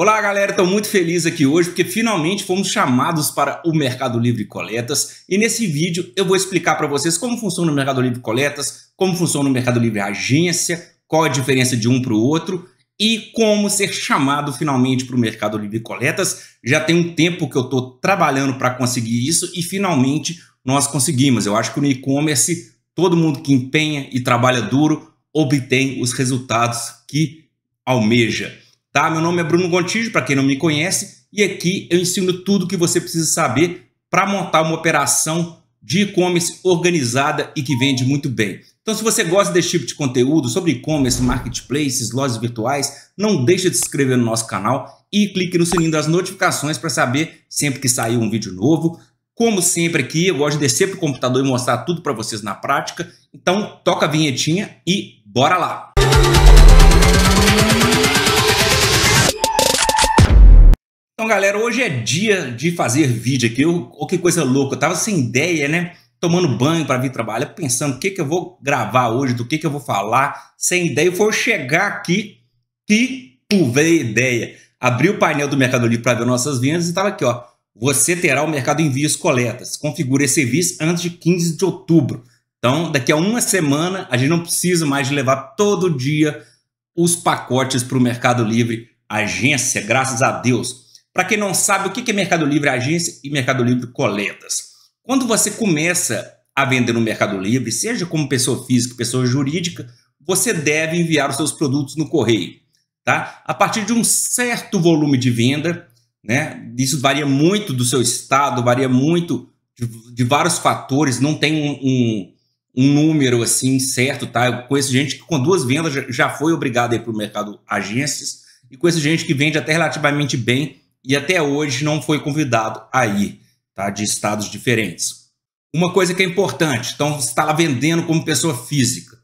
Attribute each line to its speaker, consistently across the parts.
Speaker 1: Olá, galera! Estou muito feliz aqui hoje porque finalmente fomos chamados para o Mercado Livre Coletas e nesse vídeo eu vou explicar para vocês como funciona o Mercado Livre Coletas, como funciona o Mercado Livre Agência, qual a diferença de um para o outro e como ser chamado finalmente para o Mercado Livre Coletas. Já tem um tempo que eu estou trabalhando para conseguir isso e finalmente nós conseguimos. Eu acho que no e-commerce todo mundo que empenha e trabalha duro obtém os resultados que almeja. Tá? Meu nome é Bruno Gontijo, para quem não me conhece, e aqui eu ensino tudo que você precisa saber para montar uma operação de e-commerce organizada e que vende muito bem. Então, se você gosta desse tipo de conteúdo sobre e-commerce, marketplaces, lojas virtuais, não deixe de se inscrever no nosso canal e clique no sininho das notificações para saber sempre que sair um vídeo novo. Como sempre aqui, eu gosto de descer para o computador e mostrar tudo para vocês na prática. Então, toca a vinhetinha e bora lá! Então, galera, hoje é dia de fazer vídeo aqui. Eu, oh, que coisa louca, eu tava sem ideia, né? Tomando banho para vir trabalhar, pensando o que, que eu vou gravar hoje, do que, que eu vou falar, sem ideia. Foi chegar aqui e pulvei ideia. Abri o painel do Mercado Livre para ver nossas vendas e estava aqui, ó. Você terá o mercado envios coletas. Configure esse serviço antes de 15 de outubro. Então, daqui a uma semana, a gente não precisa mais levar todo dia os pacotes para o Mercado Livre agência, graças a Deus. Para quem não sabe, o que é Mercado Livre Agência e Mercado Livre Coletas? Quando você começa a vender no Mercado Livre, seja como pessoa física, pessoa jurídica, você deve enviar os seus produtos no correio. Tá? A partir de um certo volume de venda, né? isso varia muito do seu estado, varia muito de, de vários fatores, não tem um, um, um, número assim certo. Tá? Eu conheço gente que com duas vendas já, já foi obrigado a ir para o mercado agências e conheço gente que vende até relativamente bem e até hoje não foi convidado aí, tá? De estados diferentes. Uma coisa que é importante, então você está lá vendendo como pessoa física.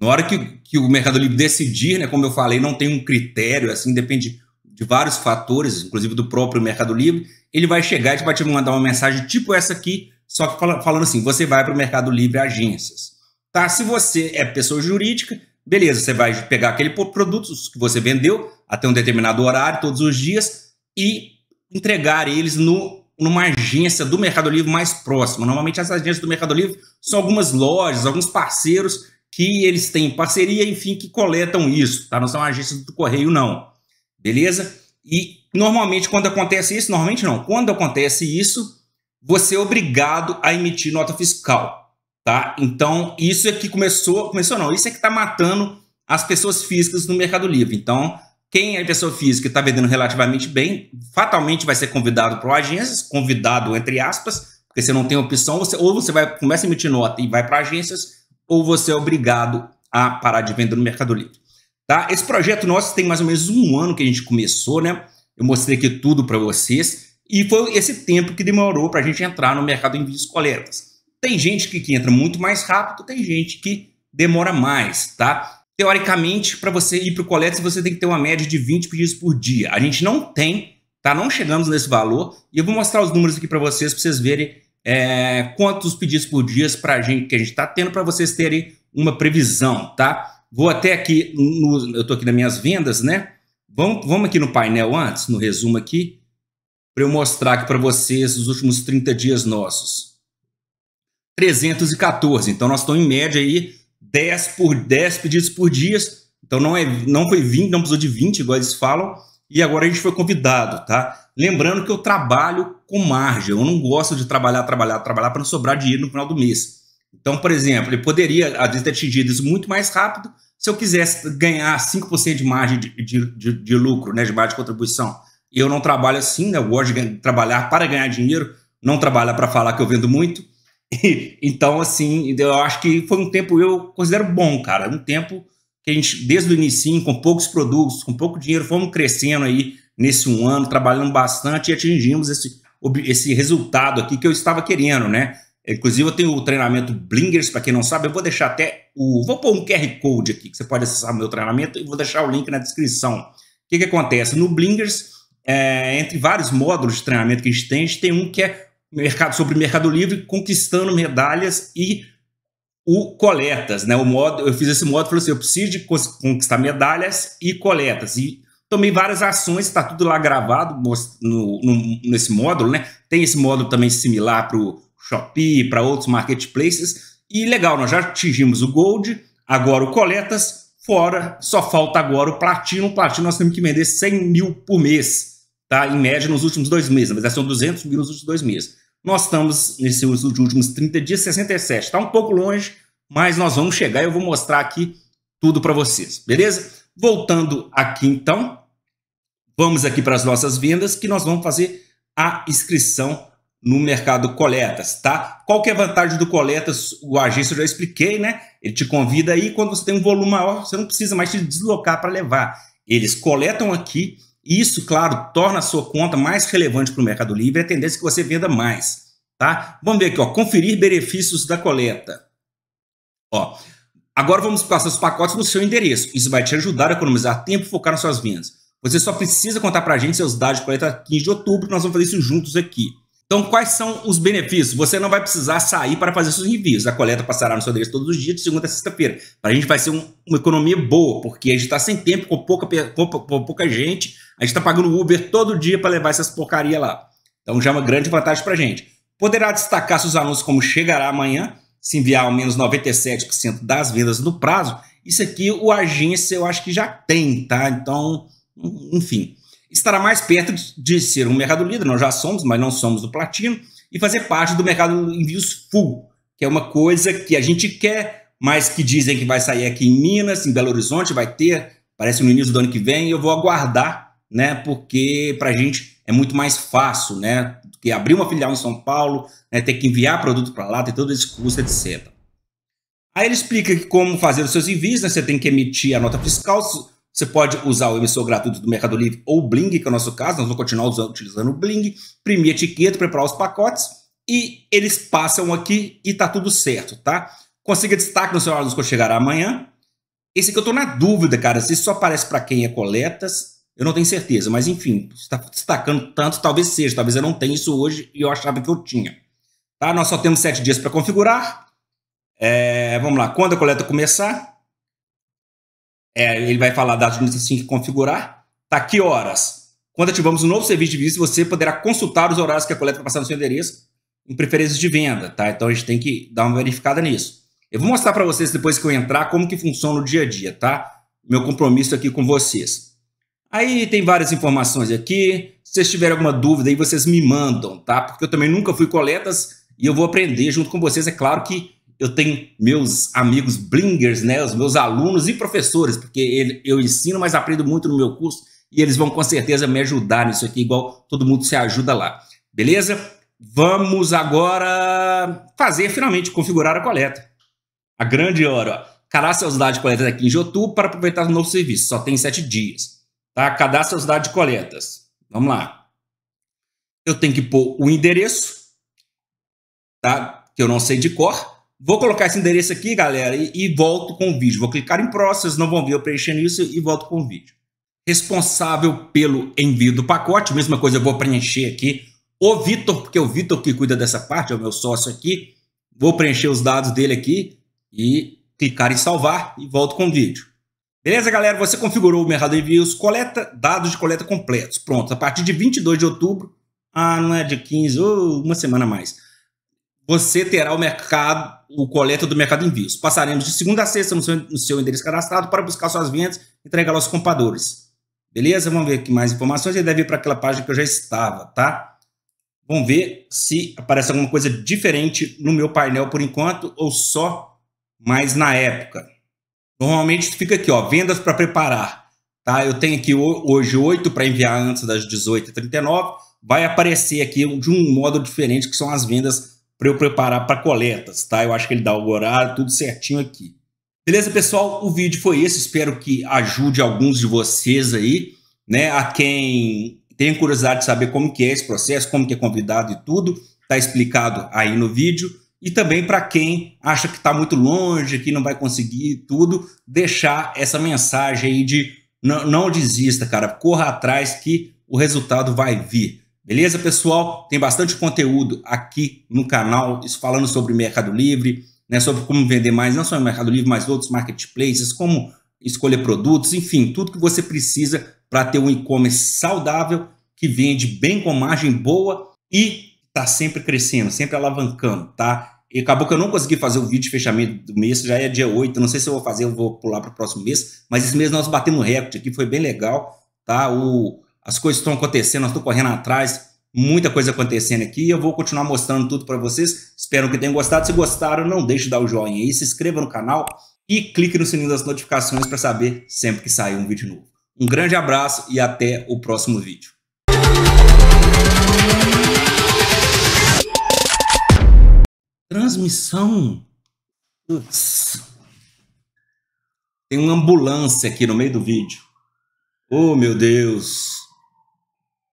Speaker 1: Na hora que, que o Mercado Livre decidir, né, como eu falei, não tem um critério, assim, depende de vários fatores, inclusive do próprio Mercado Livre, ele vai chegar e vai te mandar uma mensagem tipo essa aqui, só que falando assim, você vai para o Mercado Livre Agências. Tá? Se você é pessoa jurídica, beleza, você vai pegar aquele produto que você vendeu até um determinado horário, todos os dias, e entregar eles no, numa agência do Mercado Livre mais próxima. Normalmente as agências do Mercado Livre são algumas lojas, alguns parceiros que eles têm parceria, enfim, que coletam isso, tá? Não são agências do correio não. Beleza? E normalmente quando acontece isso, normalmente não, quando acontece isso, você é obrigado a emitir nota fiscal, tá? Então, isso é que começou, começou não, isso é que está matando as pessoas físicas no Mercado Livre. Então, quem é pessoa física e está vendendo relativamente bem, fatalmente vai ser convidado para agências, convidado entre aspas, porque você não tem opção, você, ou você vai começa a emitir nota e vai para agências, ou você é obrigado a parar de vender no Mercado Livre. Tá? Esse projeto nosso tem mais ou menos um ano que a gente começou, né? Eu mostrei aqui tudo para vocês. E foi esse tempo que demorou para a gente entrar no mercado em vídeos coletas. Tem gente que, que entra muito mais rápido, tem gente que demora mais, tá? Teoricamente, para você ir para o colégio, você tem que ter uma média de 20 pedidos por dia. A gente não tem, tá? Não chegamos nesse valor. E eu vou mostrar os números aqui para vocês, para vocês verem é, quantos pedidos por dia pra gente, que a gente está tendo, para vocês terem uma previsão, tá? Vou até aqui, no, eu estou aqui nas minhas vendas, né? Vamos, vamos aqui no painel antes, no resumo aqui, para eu mostrar aqui para vocês os últimos 30 dias nossos. 314, então nós estamos em média aí 10 por 10 pedidos por dia. Então não é não foi 20, não precisou de 20, igual eles falam. E agora a gente foi convidado, tá? Lembrando que eu trabalho com margem. Eu não gosto de trabalhar, trabalhar, trabalhar para não sobrar dinheiro no final do mês. Então, por exemplo, ele poderia, ter atingido isso muito mais rápido se eu quisesse ganhar 5% de margem de, de, de, de, lucro, né, de margem de contribuição. Eu não trabalho assim, né? Eu gosto de trabalhar para ganhar dinheiro, não trabalhar para falar que eu vendo muito então, assim, eu acho que foi um tempo eu considero bom, cara. Um tempo que a gente, desde o início, com poucos produtos, com pouco dinheiro, fomos crescendo aí nesse um ano, trabalhando bastante e atingimos esse, esse resultado aqui que eu estava querendo, né? Inclusive, eu tenho o treinamento Blingers, para quem não sabe, eu vou deixar até o. Vou pôr um QR Code aqui, que você pode acessar o meu treinamento, e vou deixar o link na descrição. O que, que acontece? No Blingers, é, entre vários módulos de treinamento que a gente tem, a gente tem um que é mercado, sobre Mercado Livre, conquistando medalhas e o coletas, né? O modo, eu fiz esse modo, falei assim, eu preciso de conquistar medalhas e coletas e tomei várias ações, está tudo lá gravado no, no, nesse módulo, né? Tem esse módulo também similar para o Shopee, para outros marketplaces e legal, nós já atingimos o Gold, agora o coletas fora, só falta agora o Platino. O Platino nós temos que vender 100 mil por mês, tá? Em média nos últimos dois meses, mas é, são 200 mil nos últimos dois meses. Nós estamos, nesses últimos 30 dias, 67. Está um pouco longe, mas nós vamos chegar e eu vou mostrar aqui tudo para vocês, beleza? Voltando aqui então, vamos aqui para as nossas vendas que nós vamos fazer a inscrição no mercado coletas, tá? Qual que é a vantagem do coletas? O agência eu já expliquei, né? Ele te convida aí, quando você tem um volume maior, você não precisa mais se deslocar para levar. Eles coletam aqui isso, claro, torna a sua conta mais relevante para o Mercado Livre, é a tendência é que você venda mais, tá? Vamos ver aqui, ó, conferir benefícios da coleta. Ó, agora vamos passar os pacotes no seu endereço. Isso vai te ajudar a economizar tempo e focar nas suas vendas. Você só precisa contar para a gente seus dados de coleta 15 de outubro, nós vamos fazer isso juntos aqui. Então, quais são os benefícios? Você não vai precisar sair para fazer seus envios. A coleta passará no seu endereço todos os dias, de segunda a sexta-feira. Para a gente vai ser um, uma economia boa, porque a gente está sem tempo, com pouca, com, com pouca gente. A gente está pagando Uber todo dia para levar essas porcarias lá. Então, já é uma grande vantagem para a gente. Poderá destacar seus anúncios como chegará amanhã, se enviar ao menos 97% das vendas no prazo. Isso aqui o agência eu acho que já tem, tá? Então, enfim estará mais perto de ser um mercado líder, nós já somos, mas não somos do platino, e fazer parte do mercado envios full, que é uma coisa que a gente quer, mas que dizem que vai sair aqui em Minas, em Belo Horizonte, vai ter, parece no início do ano que vem, e eu vou aguardar, né? Porque para a gente é muito mais fácil, né? Do que abrir uma filial em São Paulo, né, ter que enviar produto para lá, ter todo esse custo, etc. Aí ele explica como fazer os seus envios, né? Você tem que emitir a nota fiscal, você pode usar o emissor gratuito do Mercado Livre ou o Bling, que é o nosso caso, nós vamos continuar usando, utilizando o Bling, imprimir etiqueta, preparar os pacotes e eles passam aqui e tá tudo certo, tá? Consiga destaque no seu quando chegar amanhã. Esse aqui eu tô na dúvida, cara, se isso só aparece para quem é coletas, eu não tenho certeza, mas enfim, está destacando tanto, talvez seja, talvez eu não tenha isso hoje e eu achava que eu tinha. Tá? Nós só temos sete dias para configurar. É, vamos lá, quando a coleta começar, é, ele vai falar dados no assim que configurar. Tá que horas? Quando ativamos um novo serviço de vício, você poderá consultar os horários que a coleta vai passar no seu endereço em preferências de venda, tá? Então a gente tem que dar uma verificada nisso. Eu vou mostrar para vocês depois que eu entrar como que funciona o dia a dia, tá? Meu compromisso aqui com vocês. Aí tem várias informações aqui. Se vocês tiverem alguma dúvida aí, vocês me mandam, tá? Porque eu também nunca fui coletas e eu vou aprender junto com vocês. É claro que eu tenho meus amigos blingers, né, os meus alunos e professores, porque ele, eu ensino, mas aprendo muito no meu curso e eles vão com certeza me ajudar nisso aqui, igual todo mundo se ajuda lá. Beleza? Vamos agora fazer finalmente configurar a coleta. A grande hora. Ó. Cadastre seus dados de coletas aqui em Jotu para aproveitar o novo serviço. Só tem sete dias. Tá? Cadastre seus dados de coletas. Vamos lá. Eu tenho que pôr o endereço, tá? que eu não sei de cor Vou colocar esse endereço aqui, galera, e, e volto com o vídeo. Vou clicar em próximo, vocês não vão ver eu preenchendo isso e volto com o vídeo. Responsável pelo envio do pacote, mesma coisa eu vou preencher aqui. O Vitor, porque é o Vitor que cuida dessa parte, é o meu sócio aqui. Vou preencher os dados dele aqui e clicar em salvar e volto com o vídeo. Beleza, galera? Você configurou o Mercado Envios, coleta dados de coleta completos. Pronto, a partir de 22 de outubro, ah, não é de 15, ou uma semana mais você terá o mercado, o coleta do mercado em envios. Passaremos de segunda a sexta no seu, no seu endereço cadastrado para buscar suas vendas e entregá-las aos compradores. Beleza? Vamos ver aqui mais informações. Ele deve ir para aquela página que eu já estava, tá? Vamos ver se aparece alguma coisa diferente no meu painel por enquanto ou só mais na época. Normalmente fica aqui, ó, vendas para preparar. Tá? Eu tenho aqui hoje 8 para enviar antes das 18h39. Vai aparecer aqui de um modo diferente, que são as vendas para eu preparar para coletas, tá? Eu acho que ele dá o horário, tudo certinho aqui. Beleza, pessoal? O vídeo foi esse. Espero que ajude alguns de vocês aí, né? A quem tem curiosidade de saber como que é esse processo, como que é convidado e tudo, tá explicado aí no vídeo. E também para quem acha que está muito longe, que não vai conseguir tudo, deixar essa mensagem aí de não, não desista, cara, corra atrás que o resultado vai vir. Beleza, pessoal? Tem bastante conteúdo aqui no canal falando sobre Mercado Livre, né, sobre como vender mais, não só no Mercado Livre, mas outros marketplaces, como escolher produtos, enfim, tudo que você precisa para ter um e-commerce saudável, que vende bem com margem boa e está sempre crescendo, sempre alavancando, tá? E acabou que eu não consegui fazer o vídeo de fechamento do mês, já é dia 8, não sei se eu vou fazer, eu vou pular para o próximo mês, mas esse mês nós batemos recorde aqui, foi bem legal, tá? O as coisas estão acontecendo, nós estamos correndo atrás, muita coisa acontecendo aqui. Eu vou continuar mostrando tudo para vocês. Espero que tenham gostado. Se gostaram, não deixe de dar o joinha aí, se inscreva no canal e clique no sininho das notificações para saber sempre que sair um vídeo novo. Um grande abraço e até o próximo vídeo. Transmissão. Ups. Tem uma ambulância aqui no meio do vídeo. Oh, meu Deus.